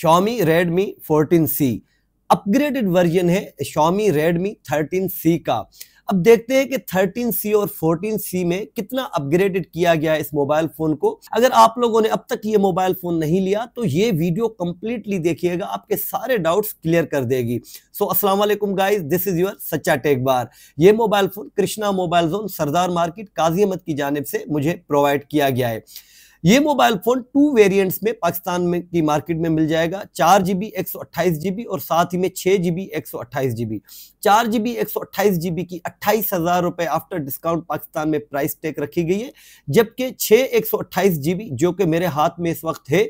Xiaomi Redmi 14C upgraded version है Xiaomi Redmi 13C का अब देखते हैं कि 13C और 14C में कितना अपग्रेडेड किया गया है इस मोबाइल फ़ोन को अगर आप लोगों ने अब तक ये मोबाइल फ़ोन नहीं लिया तो ये वीडियो कंप्लीटली देखिएगा आपके सारे डाउट्स क्लियर कर देगी सो अस्सलाम वालेकुम गाइस दिस इज़ योर सच्चा टेक बार ये mobile phone Krishna mobile zone Sardar market Qazi Ahmed की जानब से मुझे प्रोवाइड किया गया है ये मोबाइल फोन टू वेरिएंट्स में पाकिस्तान में की मार्केट में मिल जाएगा चार जीबी एक सौ अट्ठाईस जीबी और साथ ही में छह जीबी एक सौ अट्ठाईस जीबी चार जीबी एक सौ अट्ठाईस जीबी की अट्ठाईस हजार रुपए आफ्टर डिस्काउंट पाकिस्तान में प्राइस टेक रखी गई है जबकि छह एक सौ अट्ठाईस जीबी जो कि मेरे हाथ में इस वक्त है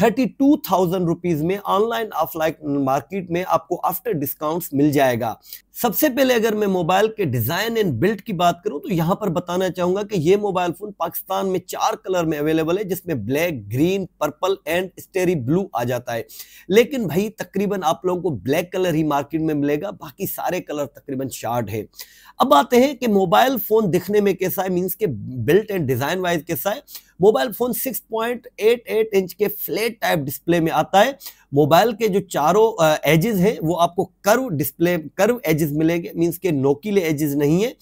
थर्टी टू थाउजेंड रुपीज में ऑनलाइन ऑफलाइन मार्केट में आपको आफ्टर डिस्काउंट्स मिल जाएगा सबसे पहले अगर मैं मोबाइल के डिज़ाइन एंड बिल्ड की बात करूं तो यहां पर बताना चाहूंगा कि ये मोबाइल फ़ोन पाकिस्तान में चार कलर में अवेलेबल है जिसमें black green purple and starry blue आ जाता है लेकिन भाई तकरीबन आप लोगों को ब्लैक कलर ही मार्केट में मिलेगा बाकी सारे कलर तकरीबन शार्ट है अब आते हैं कि मोबाइल फ़ोन दिखने में कैसा है मीन्स के बिल्ट एंड डिज़ाइन वाइज कैसा है मोबाइल फ़ोन 6.88 इंच के फ्लैट टाइप डिस्प्ले में आता है मोबाइल के जो चारों एजेस हैं वो आपको कर्व डिस्प्ले कर्व एजेस मिलेंगे मींस के नोकीले एजेस नहीं है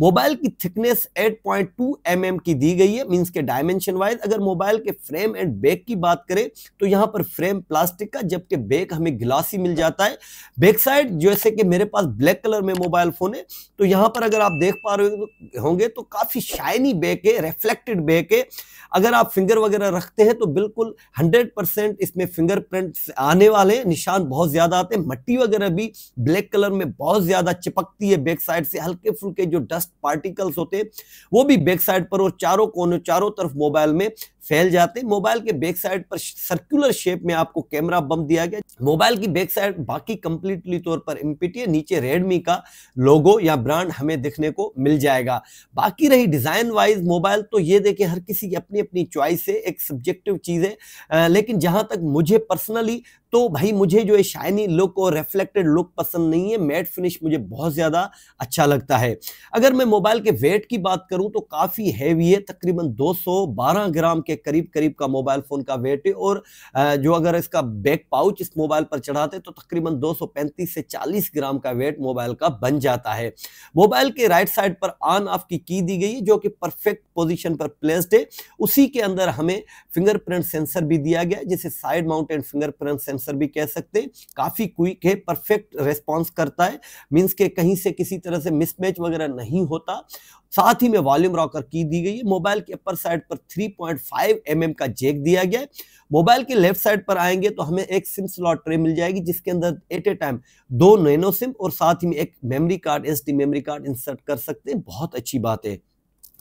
मोबाइल की थिकनेस 8.2 पॉइंट mm की दी गई है मींस के डायमेंशन वाइज अगर मोबाइल के फ्रेम एंड बैक की बात करें तो यहाँ पर फ्रेम प्लास्टिक का जबकि बैक हमें गिलासी मिल जाता है बैक साइड जैसे कि मेरे पास ब्लैक कलर में मोबाइल फ़ोन है तो यहाँ पर अगर आप देख पा रहे होंगे तो काफ़ी शाइनी बैक है रिफ्लेक्टेड बैक है अगर आप फिंगर वगैरह रखते हैं तो बिल्कुल हंड्रेड इसमें फिंगरप्रिंट आने वाले निशान बहुत ज्यादा आते हैं मट्टी वगैरह भी ब्लैक कलर में बहुत ज्यादा चिपकती है बैक साइड से हल्के फुल्के जो डस्ट पार्टिकल्स होते हैं वो भी बैक साइड पर और चारों कोने चारों तरफ मोबाइल में फैल जाते मोबाइल के बैक साइड पर सर्कुलर शेप में आपको कैमरा बम दिया गया मोबाइल की बैक साइड बाकी कंप्लीटली तौर पर एमपीटी है नीचे रेडमी का लोगो या ब्रांड हमें देखने को मिल जाएगा बाकी रही डिज़ाइन वाइज मोबाइल तो ये देखें हर किसी की अपनी अपनी चॉइस है एक सब्जेक्टिव चीज़ है लेकिन जहां तक मुझे पर्सनली तो भाई मुझे जो है शाइनी लुक और रिफ्लेक्टेड लुक पसंद नहीं है मैट फिनिश मुझे बहुत ज़्यादा अच्छा लगता है अगर मैं मोबाइल के वेट की बात करूं तो काफ़ी हैवी है तकरीबन 212 ग्राम के करीब करीब का मोबाइल फ़ोन का वेट है और जो अगर इसका बैक पाउच इस मोबाइल पर चढ़ाते तो तकरीबन दो से चालीस ग्राम का वेट मोबाइल का बन जाता है मोबाइल के राइट साइड पर ऑन ऑफ की की दी गई है जो कि परफेक्ट पोजिशन पर प्लेस्ड है उसी के अंदर हमें फिंगरप्रिंट सेंसर भी दिया गया जिसे साइड माउंटेन फिंगरप्रिंट सेंसर आंसर भी कह सकते हैं काफ़ी क्विक है परफेक्ट रेस्पॉन्स करता है मीन्स के कहीं से किसी तरह से मिसमैच वगैरह नहीं होता साथ ही में वॉल्यूम रॉकर की दी गई है मोबाइल के अपर साइड पर 3.5 पॉइंट mm का जेक दिया गया है मोबाइल के लेफ्ट साइड पर आएंगे तो हमें एक सिम स्लॉट ट्रे मिल जाएगी जिसके अंदर एट ए टाइम दो नैनो सिम और साथ ही में एक memory card S memory card insert कर सकते हैं बहुत अच्छी बात है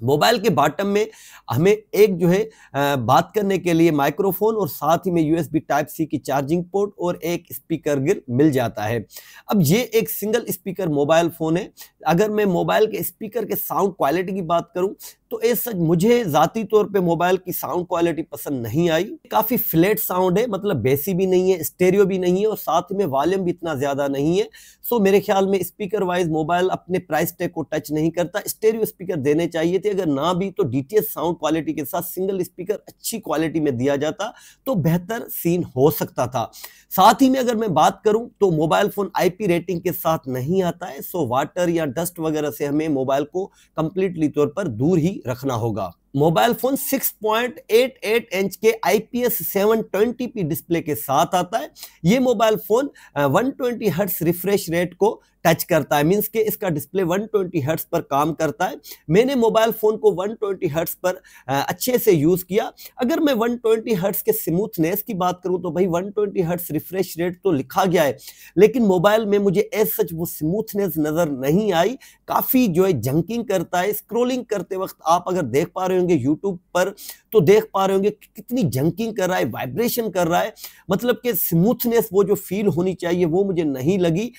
मोबाइल के बॉटम में हमें एक जो है बात करने के लिए माइक्रोफोन और साथ ही में यूएसबी टाइप सी की चार्जिंग पोर्ट और एक स्पीकर गिर मिल जाता है अब ये एक सिंगल स्पीकर मोबाइल फ़ोन है अगर मैं मोबाइल के स्पीकर के साउंड क्वालिटी की बात करूं तो ये मुझे ज़ाती तौर पे मोबाइल की साउंड क्वालिटी पसंद नहीं आई काफ़ी फ्लैट साउंड है मतलब बेसी भी नहीं है स्टेरियो भी नहीं है और साथ में वॉल्यूम भी इतना ज़्यादा नहीं है सो मेरे ख्याल में स्पीकर वाइज मोबाइल अपने प्राइस टैग को टच नहीं करता स्टेरियो स्पीकर देने चाहिए थे अगर ना भी तो डी साउंड क्वालिटी के साथ सिंगल स्पीकर अच्छी क्वालिटी में दिया जाता तो बेहतर सीन हो सकता था साथ ही में अगर मैं बात करूं तो मोबाइल फ़ोन आईपी रेटिंग के साथ नहीं आता है सो वाटर या डस्ट वगैरह से हमें मोबाइल को कंप्लीटली तौर पर दूर ही रखना होगा मोबाइल फोन 6.88 इंच के IPS 720p डिस्प्ले के साथ आता है ये mobile phone 120 hertz refresh rate को टच करता है मीन्स के इसका डिस्प्ले 120 ट्वेंटी हर्ट्स पर काम करता है मैंने मोबाइल फ़ोन को 120 ट्वेंटी हर्ट्स पर अच्छे से यूज़ किया अगर मैं 120 ट्वेंटी हर्ट्स के स्मूथनेस की बात करूं तो भाई 120 ट्वेंटी हर्ट्स रिफ्रेश रेट तो लिखा गया है लेकिन मोबाइल में मुझे एज सच वो स्मूथनेस नज़र नहीं आई काफ़ी जो है जंकिंग करता है स्क्रोलिंग करते वक्त आप अगर देख पा रहे होंगे यूट्यूब पर तो देख पा रहे होंगे कि कितनी जंकिंग कर रहा है वाइब्रेशन कर रहा है मतलब कि स्मूथनेस वो जो फील होनी चाहिए वो मुझे नहीं लगी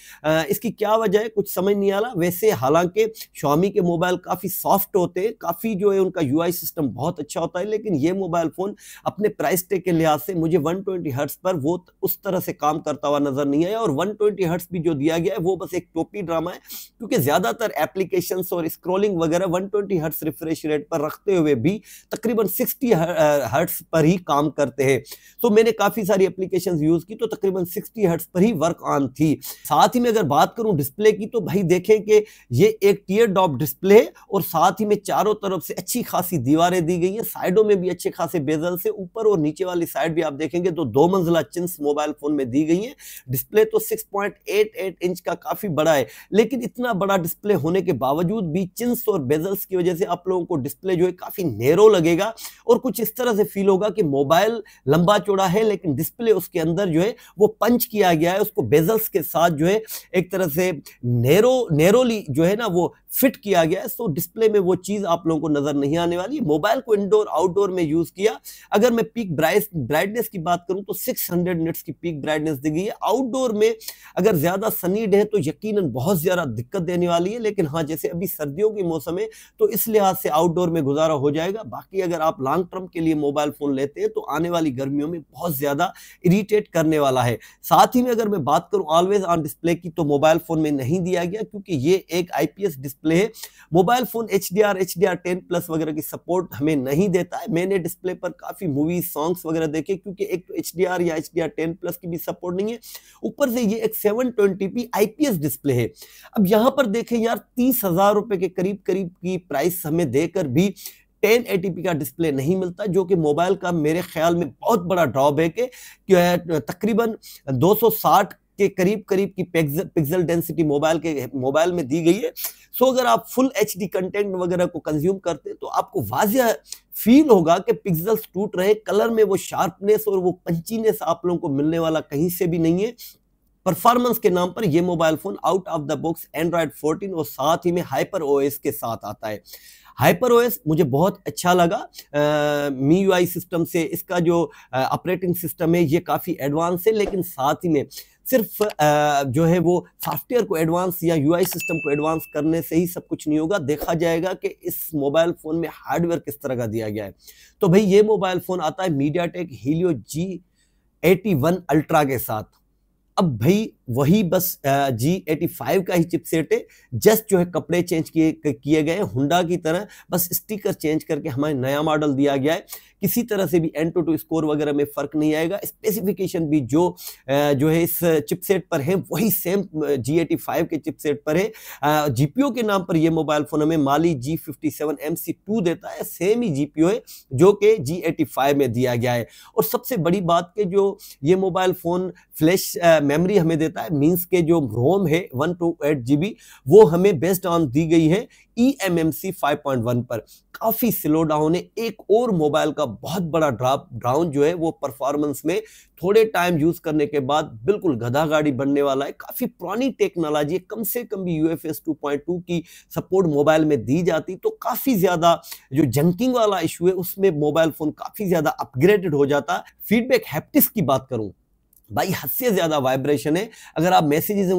इसकी क्या क्या वजह है कुछ समझ नहीं आ रहा वैसे हालांकि शॉमी के मोबाइल काफ़ी सॉफ्ट होते हैं काफ़ी जो है उनका यू सिस्टम बहुत अच्छा होता है लेकिन ये मोबाइल फ़ोन अपने प्राइस टेक के लिहाज से मुझे वन ट्वेंटी पर वो उस तरह से काम करता हुआ नज़र नहीं आया और वन ट्वेंटी भी जो दिया गया है वो बस एक टोपी ड्रामा है क्योंकि ज़्यादातर एप्लीकेशन और स्क्रोलिंग वगैरह वन ट्वेंटी रिफ्रेश रेट पर रखते हुए भी तकरीबन सिक्सटी हर्ट्स पर ही काम करते हैं तो मैंने काफ़ी सारी एप्लीकेशन यूज़ की तो तकरीबन सिक्सटी हर्ट्स पर ही वर्क ऑन थी साथ ही में अगर बात करूँ डिस्प्ले की तो भाई देखें कि ये एक टीयर डॉप डिस्प्ले है और साथ ही में चारों तरफ से अच्छी खासी दीवारें दी गई हैं साइडों में भी अच्छे खासे बेजल से ऊपर और नीचे वाली साइड भी आप देखेंगे तो दो मंजिला चिंस मोबाइल फोन में दी गई है डिस्प्ले तो 6.88 इंच का काफी बड़ा है लेकिन इतना बड़ा डिस्प्ले होने के बावजूद भी चिंस और बेजल्स की वजह से आप लोगों को डिस्प्ले जो है काफी नेरो लगेगा और कुछ इस तरह से फील होगा कि मोबाइल लंबा चौड़ा है लेकिन डिस्प्ले उसके अंदर जो है वो पंच किया गया है उसको बेजल्स के साथ जो है एक तरह से नेरो नेरोली जो है ना वो फिट किया गया है सो डिस्प्ले में वो चीज़ आप लोगों को नज़र नहीं आने वाली मोबाइल को इंडोर आउटडोर में यूज़ किया अगर मैं पीक ब्राइट ब्राइटनेस की बात करूं तो 600 हंड्रेड निट्स की पीक ब्राइटनेस दी गई है आउटडोर में अगर ज़्यादा सनी डे तो यकीन बहुत ज़्यादा दिक्कत देने वाली है लेकिन हाँ जैसे अभी सर्दियों के मौसम है तो इस लिहाज से आउटडोर में गुजारा हो जाएगा बाकी अगर आप लॉन्ग टर्म के लिए मोबाइल फ़ोन लेते हैं तो आने वाली गर्मियों में बहुत ज़्यादा इरीटेट करने वाला है साथ ही में अगर मैं बात करूँ ऑलवेज ऑन डिस्प्ले की तो मोबाइल फ़ोन में नहीं दिया गया क्योंकि ये एक आईपीएस डिस्प्ले है mobile phone H D R H D R ten plus वगैरह की सपोर्ट हमें नहीं देता है मैंने डिस्प्ले पर काफी मूवी सॉन्ग्स वगैरह देखे क्योंकि एक तो एच डी आर या H D R ten plus की भी सपोर्ट नहीं है ऊपर से ये एक seven twenty P IPS display है अब यहाँ पर देखें यार तीस हजार रुपए के करीब करीब की प्राइस हमें देकर भी 1080p का डिस्प्ले नहीं मिलता जो कि मोबाइल का मेरे ख्याल में बहुत बड़ा ड्रॉबैक है कि तकरीबन 260 के करीब करीब की पिक्सल डेंसिटी मोबाइल के मोबाइल में दी गई है सो अगर आप फुल एच कंटेंट वगैरह को कंज्यूम करते हैं तो आपको वाजिया फील होगा कि पिक्सल्स टूट रहे कलर में वो शार्पनेस और वो पंचीनेस आप लोगों को मिलने वाला कहीं से भी नहीं है परफॉर्मेंस के नाम पर ये mobile phone out of the box Android 14 और साथ ही में हाइपर ओएस के साथ आता है हाइपर ओएस मुझे बहुत अच्छा लगा मी सिस्टम से इसका जो ऑपरेटिंग सिस्टम है ये काफ़ी एडवांस है लेकिन साथ ही में सिर्फ जो है वो सॉफ्टवेयर को एडवांस या यूआई सिस्टम को एडवांस करने से ही सब कुछ नहीं होगा देखा जाएगा कि इस मोबाइल फ़ोन में हार्डवेयर किस तरह का दिया गया है तो भाई ये मोबाइल फ़ोन आता है MediaTek Helio G eighty one ultra के साथ अब भाई वही बस जी एटी फाइव का ही चिपसेट है जस्ट जो है कपड़े चेंज किए किए गए हुंडा की तरह बस स्टिकर चेंज करके हमें नया मॉडल दिया गया है किसी तरह से भी एन टू टू स्कोर वगैरह में फ़र्क नहीं आएगा स्पेसिफिकेशन भी जो जो है इस चिपसेट पर है वही सेम जी एटी फाइव के चिपसेट पर है जी के नाम पर यह मोबाइल फ़ोन हमें Mali G fifty seven M C two देता है सेम ही जी पी ओ है जो कि जी एटी फाइव में दिया गया है और सबसे बड़ी बात कि जो ये मोबाइल फ़ोन फ्लैश मेमरी हमें देता देता है मींस के जो रोम है वन टू एट जी वो हमें बेस्ट ऑन दी गई है E M M C five point one पर काफ़ी स्लो डाउन है एक और मोबाइल का बहुत बड़ा ड्रॉप डाउन जो है वो परफॉर्मेंस में थोड़े टाइम यूज़ करने के बाद बिल्कुल गधा गाड़ी बनने वाला है काफ़ी पुरानी टेक्नोलॉजी कम से कम भी U F S two point two की सपोर्ट मोबाइल में दी जाती तो काफ़ी ज़्यादा जो जंकिंग वाला इशू है उसमें मोबाइल फ़ोन काफ़ी ज़्यादा अपग्रेडेड हो जाता फीडबैक हैप्टिस की बात करूं भाई हद से ज़्यादा वाइब्रेशन है अगर आप मैसेजेस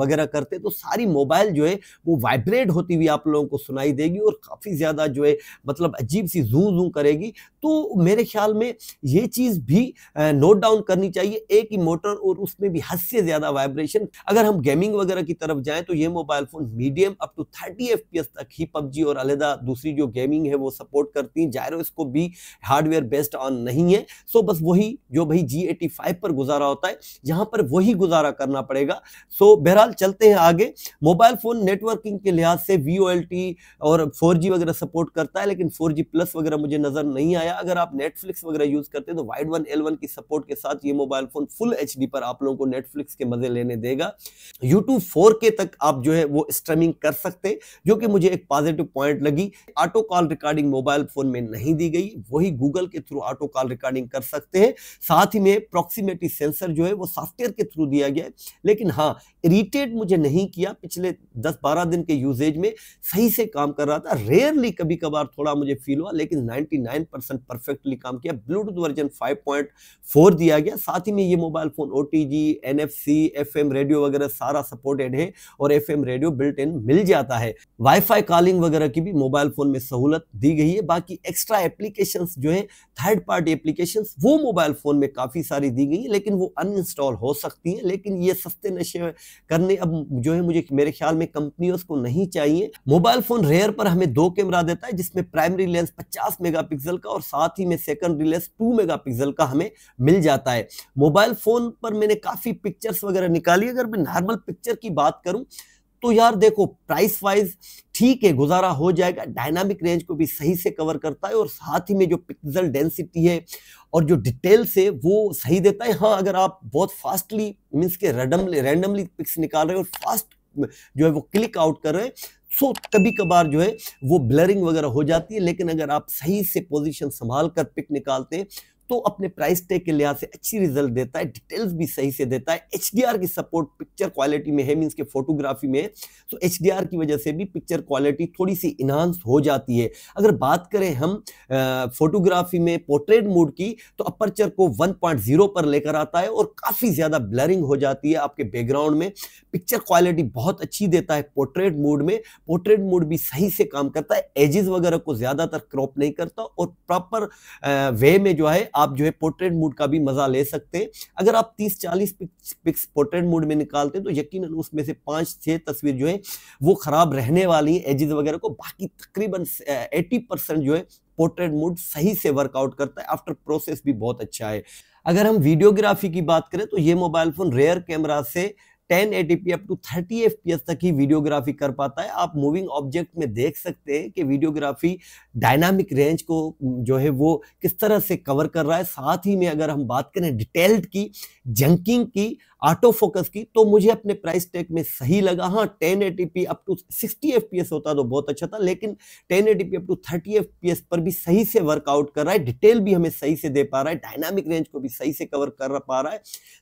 वगैरह करते तो सारी मोबाइल जो है वो वाइब्रेट होती हुई आप लोगों को सुनाई देगी और काफ़ी ज़्यादा जो है मतलब अजीब सी जू जू करेगी तो मेरे ख्याल में ये चीज़ भी नोट डाउन करनी चाहिए एक ही मोटर और उसमें भी हद से ज़्यादा वाइब्रेशन अगर हम गेमिंग वगैरह की तरफ जाएँ तो ये mobile phone medium up to thirty F तक ही पबजी और अलहदा दूसरी जो गेमिंग है वो सपोर्ट करती हैं जायरो इसको भी हार्डवेयर बेस्ड ऑन नहीं है सो बस वही जो भाई जी पर गुजारा गुजारा होता है यहाँ पर वही गुजारा करना पड़ेगा सो बहरहाल चलते हैं आगे मोबाइल फ़ोन नेटवर्किंग के लिहाज से वी और फोर वगैरह सपोर्ट करता है लेकिन फोर प्लस वगैरह मुझे नज़र नहीं आया अगर आप नेटफ्लिक्स वगैरह यूज़ करते हैं तो वाइड वन एल की सपोर्ट के साथ ये मोबाइल फ़ोन फुल एच पर आप लोगों को नेटफ्लिक्स के मज़े लेने देगा यूट्यूब फोर तक आप जो है वो स्ट्रीमिंग कर सकते जो कि मुझे एक पॉजिटिव पॉइंट लगी auto call recording mobile phone में नहीं दी गई वही गूगल के थ्रू ऑटो कॉल रिकॉर्डिंग कर सकते हैं साथ ही में अप्रॉक्सीमेटली सेंसर जो है वो सॉफ्टवेयर के थ्रू दिया गया है लेकिन हाँ इरीटेट मुझे नहीं किया पिछले 10-12 दिन के यूजेज में सही से काम कर रहा था रेयरली कभी कभार थोड़ा मुझे फील हुआ लेकिन 99 परसेंट परफेक्टली काम किया ब्लूटूथ वर्जन 5.4 दिया गया साथ ही में ये mobile phone O T G radio वगैरह सारा सपोर्टेड है और एफ रेडियो बिल्ट इन मिल जाता है वाईफाई कॉलिंग वगैरह की भी मोबाइल फ़ोन में सहूलत दी गई है बाकी एक्स्ट्रा एप्लीकेशन जो है थर्ड पार्टी एप्लीकेशन वो मोबाइल फ़ोन में काफ़ी सारी दी गई है लेकिन लेकिन वो अनइंस्टॉल हो सकती हैं लेकिन ये सस्ते नशे करने अब जो है मुझे मेरे ख्याल में कंपनियों को नहीं चाहिए मोबाइल फ़ोन रेयर पर हमें दो कैमरा देता है जिसमें प्राइमरी लेंस 50 मेगापिक्सल का और साथ ही में सेकेंडरी लेंस 2 मेगापिक्सल का हमें मिल जाता है मोबाइल फ़ोन पर मैंने काफ़ी पिक्चर्स वगैरह निकाली अगर मैं नॉर्मल पिक्चर की बात करूँ तो यार देखो प्राइस वाइज ठीक है गुजारा हो जाएगा डायनामिक रेंज को भी सही से कवर करता है और साथ ही में जो पिक्सल डेंसिटी है और जो डिटेल्स है वो सही देता है हाँ अगर आप बहुत फास्टली मीन्स के रैंडमली रैंडमली पिक्स निकाल रहे हो और फास्ट जो है वो क्लिक आउट कर रहे हैं सो कभी कभार जो है वो ब्लरिंग वगैरह हो जाती है लेकिन अगर आप सही से पोजिशन संभाल कर पिक निकालते हैं तो अपने प्राइस टैग के लिहाज से अच्छी रिजल्ट देता है डिटेल्स भी सही से देता है एच की सपोर्ट पिक्चर क्वालिटी में है मीन्स के फोटोग्राफी में तो एच की वजह से भी पिक्चर क्वालिटी थोड़ी सी इनहांस हो जाती है अगर बात करें हम फोटोग्राफी में पोर्ट्रेट मोड की तो अपरचर को 1.0 पर लेकर आता है और काफ़ी ज़्यादा ब्लरिंग हो जाती है आपके बैकग्राउंड में पिक्चर क्वालिटी बहुत अच्छी देता है पोर्ट्रेट मोड में पोर्ट्रेट मोड भी सही से काम करता है एजेस वगैरह को ज़्यादातर क्रॉप नहीं करता और प्रॉपर वे में जो है आप जो है पोर्ट्रेट मूड का भी मजा ले सकते हैं अगर आप 30-40 पिक्स पोर्ट्रेट मूड में निकालते हैं तो यकीन उसमें से पांच छह तस्वीर जो है वो खराब रहने वाली है एजिज वगैरह को बाकी तकरीबन एटी परसेंट जो है पोर्ट्रेट मूड सही से वर्कआउट करता है आफ्टर प्रोसेस भी बहुत अच्छा है अगर हम वीडियोग्राफी की बात करें तो ये मोबाइल फ़ोन रेयर कैमरा से ten eighty p up to P S तक ही वीडियोग्राफी कर पाता है आप मूविंग ऑब्जेक्ट में देख सकते हैं कि वीडियोग्राफी डायनामिक रेंज को जो है वो किस तरह से कवर कर रहा है साथ ही में अगर हम बात करें डिटेल्ड की जंकिंग की ऑटो फोकस की तो मुझे अपने प्राइस टैग में सही लगा हाँ ten eighty p up to sixty F होता तो बहुत अच्छा था लेकिन ten eighty p up to thirty F पर भी सही से वर्कआउट कर रहा है डिटेल भी हमें सही से दे पा रहा है डायनामिक रेंज को भी सही से कवर कर पा रहा है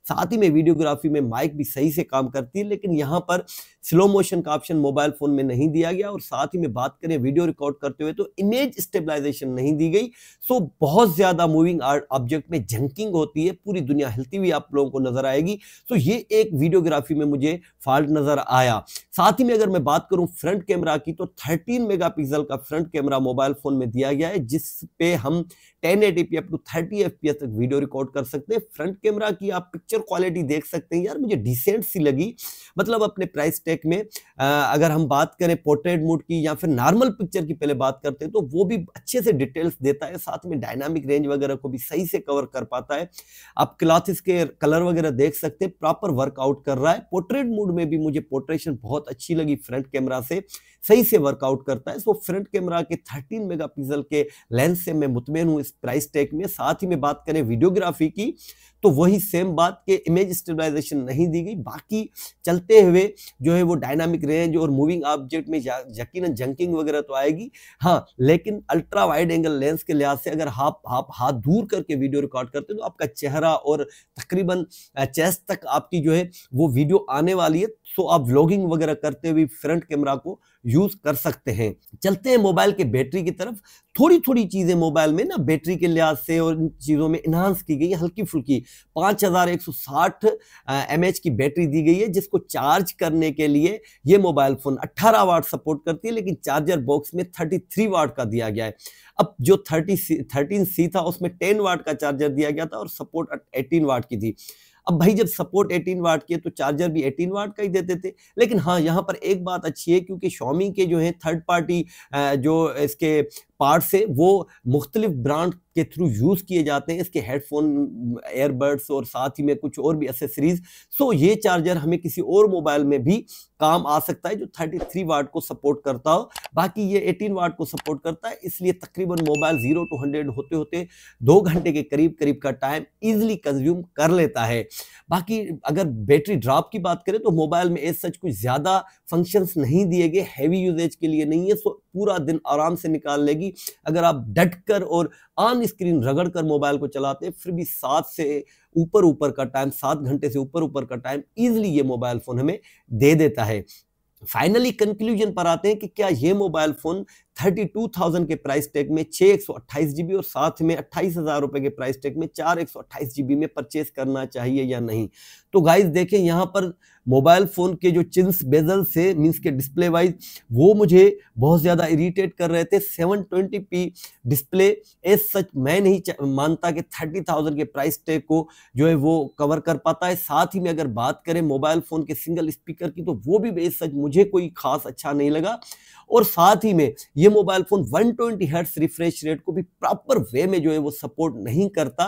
साथ ही में वीडियोग्राफी में माइक भी सही से काम करती है लेकिन यहाँ पर स्लो मोशन का ऑप्शन मोबाइल फोन में नहीं दिया गया और साथ ही में बात करें वीडियो रिकॉर्ड करते हुए तो इमेज स्टेबलाइजेशन नहीं दी गई सो बहुत ज्यादा मूविंग ऑब्जेक्ट में जंकिंग होती है पूरी दुनिया हिलती हुई आप लोगों को नजर आएगी तो ये एक वीडियोग्राफी में मुझे फॉल्ट नजर आया साथ ही में अगर मैं बात करूं फ्रंट कैमरा की तो 13 मेगापिक्सल का फ्रंट कैमरा मोबाइल फोन में दिया गया है जिस पे हम ten eighty P up to thirty F तक वीडियो रिकॉर्ड कर सकते हैं फ्रंट कैमरा की आप पिक्चर क्वालिटी देख सकते हैं यार मुझे डिसेंट सी लगी मतलब अपने प्राइस टैग में आ, अगर हम बात करें पोर्ट्रेट मोड की या फिर नॉर्मल पिक्चर की पहले बात करते हैं तो वो भी अच्छे से डिटेल्स देता है साथ में डायनामिक रेंज वगैरह को भी सही से कवर कर पाता है आप क्लाथिस के कलर वगैरह देख सकते हैं प्रॉपर वर्कआउट कर रहा है पोर्ट्रेट मोड में भी मुझे पोर्ट्रेशन बहुत अच्छी लगी फ्रंट कैमरा से सही से वर्कआउट करता है सो फ्रंट कैमरा के थर्टीन मेगा के लेंस से मैं मुतमिन हूँ प्राइस टैग में साथ ही में बात करें वीडियोग्राफी की तो वही सेम बात के इमेज स्टेबलाइजेशन नहीं दी गई बाकी चलते हुए जो है वो डायनामिक रेंज और मूविंग ऑब्जेक्ट में यकीन जंकिंग वगैरह तो आएगी हाँ लेकिन अल्ट्रा वाइड एंगल लेंस के लिहाज से अगर आप आप हाथ दूर करके वीडियो रिकॉर्ड करते हैं तो आपका चेहरा और तकरीबन चेस्ट तक आपकी जो है वो वीडियो आने वाली है सो तो आप व्लॉगिंग वगैरह करते हुए फ्रंट कैमरा को यूज कर सकते हैं चलते हैं मोबाइल के बैटरी की तरफ थोड़ी थोड़ी चीज़ें मोबाइल में ना बैटरी के लिहाज से और इन चीज़ों में इन्हांस की गई है हल्की फुल्की पांच हज़ार एक सौ साठ एम एच की बैटरी दी गई है जिसको चार्ज करने के लिए ये मोबाइल फ़ोन अट्ठारह वाट सपोर्ट करती है लेकिन चार्जर बॉक्स में थर्टी थ्री वाट का दिया गया है अब जो थर्टी थर्टीन सी था उसमें टेन वाट का चार्जर दिया गया था और सपोर्ट एटीन वाट की थी अब भाई जब सपोर्ट 18 वाट की है तो चार्जर भी 18 वाट का ही देते थे लेकिन हाँ यहाँ पर एक बात अच्छी है क्योंकि शॉमी के जो है थर्ड पार्टी जो इसके पार्ट्स है वो मुख्तलिफ ब्रांड के थ्रू यूज़ किए जाते हैं इसके हेडफोन एयरबड्स और साथ ही में कुछ और भी एसेसरीज सो ये चार्जर हमें किसी और मोबाइल में भी काम आ सकता है जो 33 वाट को सपोर्ट करता हो बाकी ये 18 वाट को सपोर्ट करता है इसलिए तकरीबन मोबाइल ज़ीरो टू हंड्रेड होते होते दो घंटे के करीब करीब का टाइम ईजिली कंज्यूम कर लेता है बाकी अगर बैटरी ड्रॉप की बात करें तो मोबाइल में एज सच कुछ ज़्यादा फंक्शंस नहीं दिए गए हैवी यूजेज के लिए नहीं है सो पूरा दिन आराम से निकाल लेगी अगर आप डट कर और ऑन स्क्रीन रगड़ कर मोबाइल को चलाते हैं फिर भी सात से ऊपर ऊपर का टाइम सात घंटे से ऊपर ऊपर का टाइम ईजिली ये मोबाइल फ़ोन हमें दे देता है फाइनली कंक्लूजन पर आते हैं कि क्या ये mobile phone thirty two thousand के प्राइस टैग में छः एक सौ अट्ठाईस जीबी और साथ में अट्ठाईस हज़ार रुपये के प्राइस टैग में चार एक सौ अट्ठाईस जीबी में परचेस करना चाहिए या नहीं तो गाइस देखें यहाँ पर मोबाइल फ़ोन के जो चिन्स बेजल से मीन्स के डिस्प्ले वाइज वो मुझे बहुत ज़्यादा इरीटेट कर रहे थे seven twenty P display as such मैं नहीं मानता कि थर्टी थाउजेंड के प्राइस टैग को जो है वो कवर कर पाता है साथ ही में अगर बात करें मोबाइल फ़ोन के सिंगल स्पीकर की तो वो भी एज सच मुझे कोई खास अच्छा नहीं लगा और साथ ही में ये mobile phone 120 twenty hertz refresh rate को भी प्रॉपर वे में जो है वो सपोर्ट नहीं करता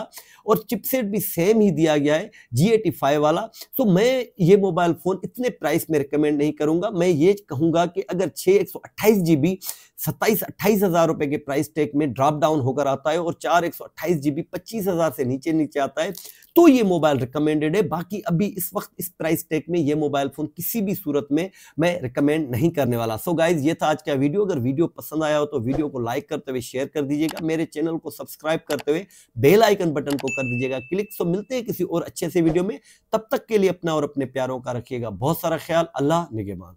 और चिपसेट भी सेम ही दिया गया है जी एटी फाइव वाला तो मैं ये मोबाइल फ़ोन इतने प्राइस में रिकमेंड नहीं करूंगा मैं ये कहूंगा कि अगर छः एक सौ अट्ठाईस जी बी सत्ताईस अट्ठाईस हज़ार रुपये के प्राइस टैग में ड्रॉप डाउन होकर आता है और चार एक सौ अट्ठाईस जी बी पच्चीस हज़ार से नीचे नीचे आता है तो ये मोबाइल रिकमेंडेड है बाकी अभी इस वक्त इस प्राइस टैग में ये मोबाइल फ़ोन किसी भी सूरत में मैं रिकमेंड नहीं करने वाला सो so गाइज ये था आज का वीडियो अगर वीडियो पसंद आया हो तो वीडियो को लाइक करते हुए शेयर कर दीजिएगा मेरे चैनल को सब्सक्राइब करते हुए बेल आइकन बटन को कर दीजिएगा क्लिक सो मिलते हैं किसी और अच्छे से वीडियो में तब तक के लिए अपना और अपने प्यारों का रखिएगा बहुत सारा ख्याल अल्लाह निगेबान